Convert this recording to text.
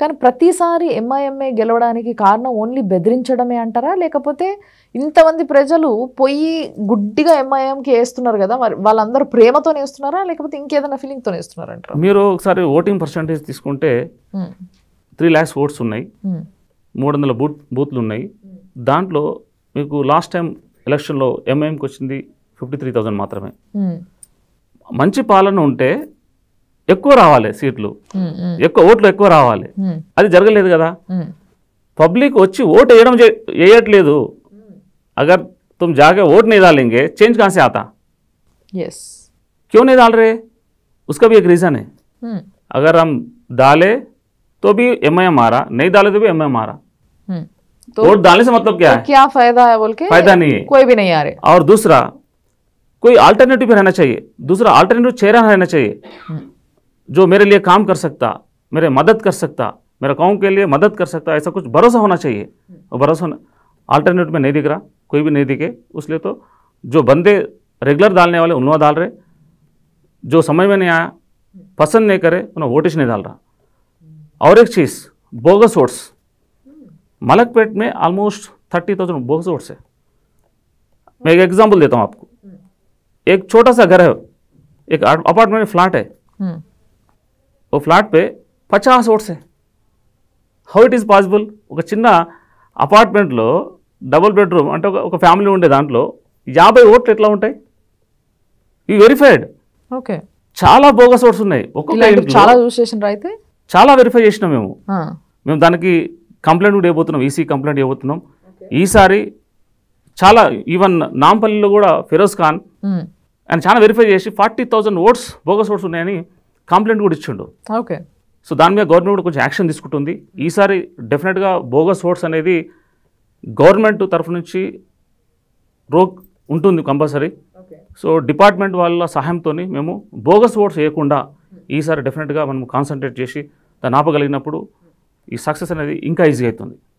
కానీ ప్రతిసారి ఎంఐఎంఏ గెలవడానికి కారణం ఓన్లీ బెదిరించడమే అంటారా లేకపోతే ఇంతమంది ప్రజలు పోయి గుడ్డిగా ఎంఐఎంకి వేస్తున్నారు కదా మరి వాళ్ళందరూ ప్రేమతో వేస్తున్నారా లేకపోతే ఇంకేదైనా ఫీలింగ్తో వేస్తున్నారా అంటారు మీరు ఒకసారి ఓటింగ్ పర్సంటేజ్ తీసుకుంటే త్రీ ల్యాక్స్ ఓట్స్ ఉన్నాయి hmm. మూడు వందల బూత్ బూత్లు ఉన్నాయి దాంట్లో మీకు లాస్ట్ టైం ఎలక్షన్లో ఎంఐఎంకి వచ్చింది ఫిఫ్టీ త్రీ థౌజండ్ మాత్రమే hmm. మంచి పాలన ఉంటే ఎక్కువ రావాలి ओटल रावाले अभी ఎక్కువ कदा पब्लिक वी ओट वेयटे अगर तुम जाके ओट नहीं डालेंगे चेंज कहाँ से आता यस क्यों नहीं डाल रहे उसका भी एक रीज़न है अगर हम डाले तो भी एम आई एम आ रहा नहीं डाले तो भी एम आई एम आ रहा hmm. तो वोट डालने से मतलब क्या तो है क्या फायदा है बोल के फायदा नहीं है कोई भी नहीं आ रहे और दूसरा कोई अल्टरनेटिव रहना चाहिए दूसरा अल्टरनेटिव चेहरा रहना चाहिए जो मेरे लिए काम कर सकता मेरे मदद कर सकता मेरा कौम के लिए मदद कर सकता ऐसा कुछ भरोसा होना चाहिए और भरोसा अल्टरनेट में नहीं दिख रहा कोई भी नहीं दिखे उसलिए तो जो बंदे रेगुलर डालने वाले उन डाल रहे जो समझ में नहीं आया पसंद नहीं करे उन्हें वोटिश नहीं डाल रहा और एक चीज़ बोगस वोट्स मलकपेट में almost thirty thousand bogus votes है मैं एक एग्जाम्पल देता हूँ आपको एक छोटा सा घर है एक अपार्टमेंट फ्लैट है हम्म। ఓ ఫ్లాట్ పే పచాస్ ఓట్సే హౌ ఇట్ ఈస్ పాసిబుల్ ఒక చిన్న అపార్ట్మెంట్లో డబుల్ బెడ్రూమ్ అంటే ఒక ఫ్యామిలీ ఉండే దాంట్లో యాభై ఓట్లు ఎట్లా ఉంటాయి ఈ వెరిఫైడ్ ఓకే చాలా బోగస్ ఓట్స్ ఉన్నాయి ఒక్కొక్క చాలా అయితే చాలా వెరిఫై చేసినాం మేము మేము దానికి కంప్లైంట్ కూడా ఇవ్వబోతున్నాం ఈసీ e కంప్లైంట్ ఇవ్వబోతున్నాం ఈసారి చాలా ఈవెన్ నాంపల్లిలో కూడా ఫిరోజ్ ఖాన్ ఆయన చాలా వెరిఫై చేసి forty thousand votes bogus votes ఉన్నాయని కంప్లైంట్ కూడా ఇచ్చిండు ఓకే సో దాని మీద గవర్నమెంట్ కూడా కొంచెం యాక్షన్ తీసుకుంటుంది ఈసారి డెఫినెట్గా బోగస్ ఓట్స్ అనేది గవర్నమెంట్ తరఫు నుంచి రోక్ ఉంటుంది కంపల్సరీ సో డిపార్ట్మెంట్ వాళ్ళ సహాయంతో మేము బోగస్ ఓట్స్ వేయకుండా ఈసారి డెఫినెట్గా మనం కాన్సన్ట్రేట్ చేసి దాన్ని ఆపగలిగినప్పుడు ఈ సక్సెస్ అనేది ఇంకా ఈజీ అవుతుంది